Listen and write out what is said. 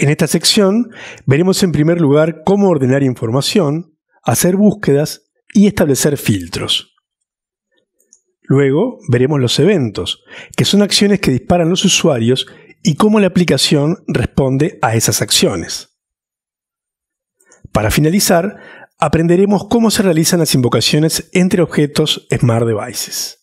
En esta sección veremos en primer lugar cómo ordenar información, hacer búsquedas y establecer filtros. Luego veremos los eventos, que son acciones que disparan los usuarios y cómo la aplicación responde a esas acciones. Para finalizar, aprenderemos cómo se realizan las invocaciones entre objetos Smart Devices.